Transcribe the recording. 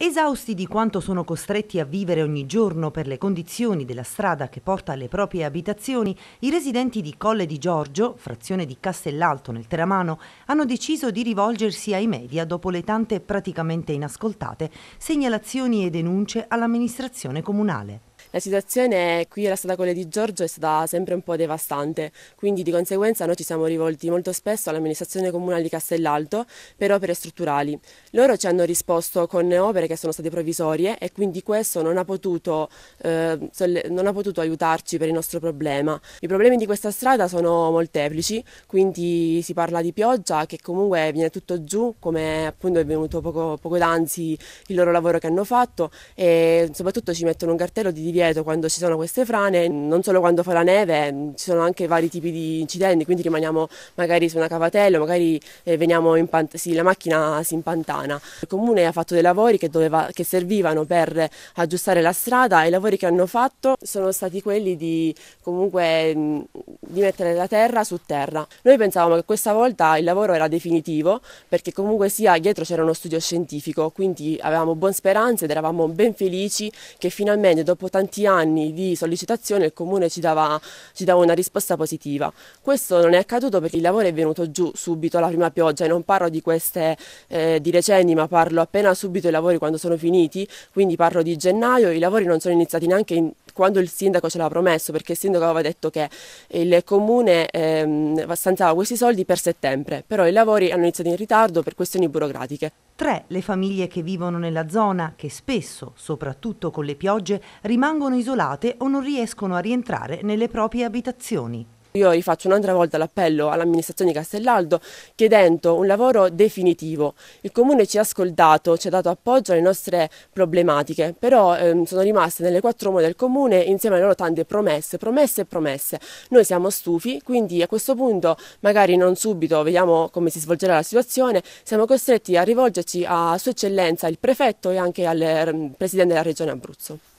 Esausti di quanto sono costretti a vivere ogni giorno per le condizioni della strada che porta alle proprie abitazioni, i residenti di Colle di Giorgio, frazione di Castellalto nel Teramano, hanno deciso di rivolgersi ai media dopo le tante praticamente inascoltate segnalazioni e denunce all'amministrazione comunale. La situazione qui era stata quella di Giorgio è stata sempre un po' devastante, quindi di conseguenza noi ci siamo rivolti molto spesso all'amministrazione comunale di Castellalto per opere strutturali. Loro ci hanno risposto con opere che sono state provvisorie e quindi questo non ha potuto, eh, non ha potuto aiutarci per il nostro problema. I problemi di questa strada sono molteplici, quindi si parla di pioggia che comunque viene tutto giù, come appunto è venuto poco, poco d'anzi il loro lavoro che hanno fatto e soprattutto ci mettono un cartello di divieto divieto quando ci sono queste frane, non solo quando fa la neve, eh, ci sono anche vari tipi di incidenti, quindi rimaniamo magari su una cavatella, magari eh, veniamo in pant- sì, la macchina si impantana. Il comune ha fatto dei lavori che, doveva, che servivano per aggiustare la strada e i lavori che hanno fatto sono stati quelli di comunque mm, di mettere la terra su terra. Noi pensavamo che questa volta il lavoro era definitivo perché comunque sia dietro c'era uno studio scientifico, quindi avevamo buone speranze ed eravamo ben felici che finalmente dopo tanti tanti anni di sollecitazione il comune ci dava, ci dava, una risposta positiva. Questo non è accaduto perché il lavoro è venuto giù subito alla prima pioggia e non parlo di queste eh, di recenni ma parlo appena subito i lavori quando sono finiti, quindi parlo di gennaio, i lavori non sono iniziati neanche in, quando il sindaco ce l'ha promesso perché il sindaco aveva detto che il comune ehm, stanziava questi soldi per settembre, però i lavori hanno iniziato in ritardo per questioni burocratiche. Tre le famiglie che vivono nella zona che spesso, soprattutto con le piogge, rimangono isolate o non riescono a rientrare nelle proprie abitazioni. Io rifaccio un'altra volta l'appello all'amministrazione di Castellaldo chiedendo un lavoro definitivo. Il comune ci ha ascoltato, ci ha dato appoggio alle nostre problematiche, però ehm, sono rimaste nelle quattro mura del comune insieme alle loro tante promesse, promesse e promesse. Noi siamo stufi, quindi a questo punto, magari non subito, vediamo come si svolgerà la situazione, siamo costretti a rivolgerci a Sua Eccellenza il prefetto e anche al ehm, Presidente della Regione Abruzzo.